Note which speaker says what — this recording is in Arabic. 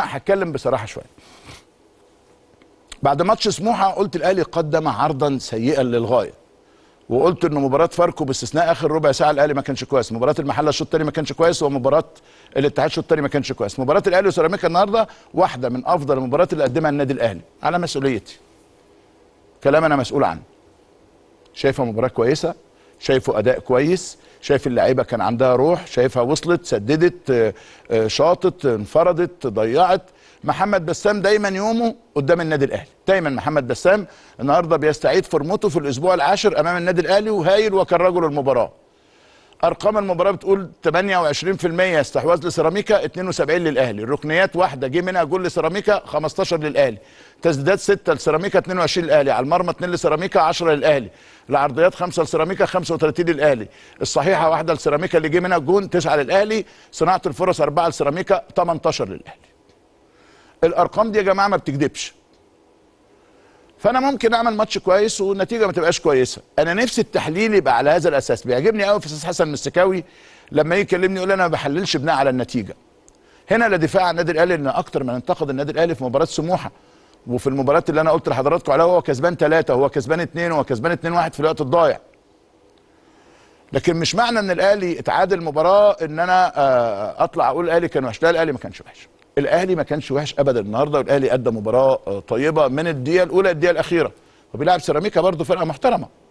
Speaker 1: هتكلم بصراحه شويه بعد ماتش سموحه قلت الاهلي قدم عرضا سيئا للغايه وقلت ان مباراه فاركو باستثناء اخر ربع ساعه الاهلي ما كانش كويس مباراه المحله الشوط الثاني ما كانش كويس ومباراه الاتحاد الشوط الثاني ما كانش كويس مباراه الاهلي وسيراميكا النهارده واحده من افضل المباريات اللي قدمها النادي الاهلي على مسؤوليتي كلام انا مسؤول عنه شايفها مباراه كويسه شايفه اداء كويس شايف اللعيبه كان عندها روح شايفها وصلت سددت آه، آه، شاطت انفردت ضيعت محمد بسام دايما يومه قدام النادي الاهلي دايما محمد بسام النهارده بيستعيد فورمته في الاسبوع العاشر امام النادي الاهلي وهايل وكان رجل المباراه ارقام المباراه بتقول 28% استحواذ لسيراميكا 72 للاهلي الركنيات واحده جه منها جول لسيراميكا 15 للاهلي تسديدات 6 لسيراميكا 22 للاهلي على المرمى 2 لسيراميكا 10 للاهلي العرضيات 5 لسيراميكا 35 للاهلي الصحيحه واحده لسيراميكا اللي جه منها جون 9 للاهلي صناعه الفرص 4 لسيراميكا 18 للاهلي الارقام دي يا جماعه ما بتكذبش فانا ممكن اعمل ماتش كويس والنتيجه ما تبقاش كويسه انا نفسي التحليل يبقى على هذا الاساس بيعجبني قوي في استاذ حسن مستكاوي لما يجي يكلمني يقول انا ما بحللش بناء على النتيجه هنا لدفاع دفاع عن النادي الاهلي ان اكتر ما ننتقد النادي الاهلي في مباراه سموحه وفي المباراه اللي انا قلت لحضراتكم عليها هو كسبان ثلاثه هو كسبان اثنين هو كسبان 2 1 في الوقت الضايع لكن مش معنى ان الاهلي اتعادل مباراه ان انا آه، اطلع اقول الاهلي كان وحش لا الاهلي ما كانش وحش الاهلي ما كانش وحش ابدا النهارده والاهلي قدم مباراه آه، طيبه من الدقيقه الاولى للدقيقه الاخيره وبيلعب سيراميكا برضه فرقه محترمه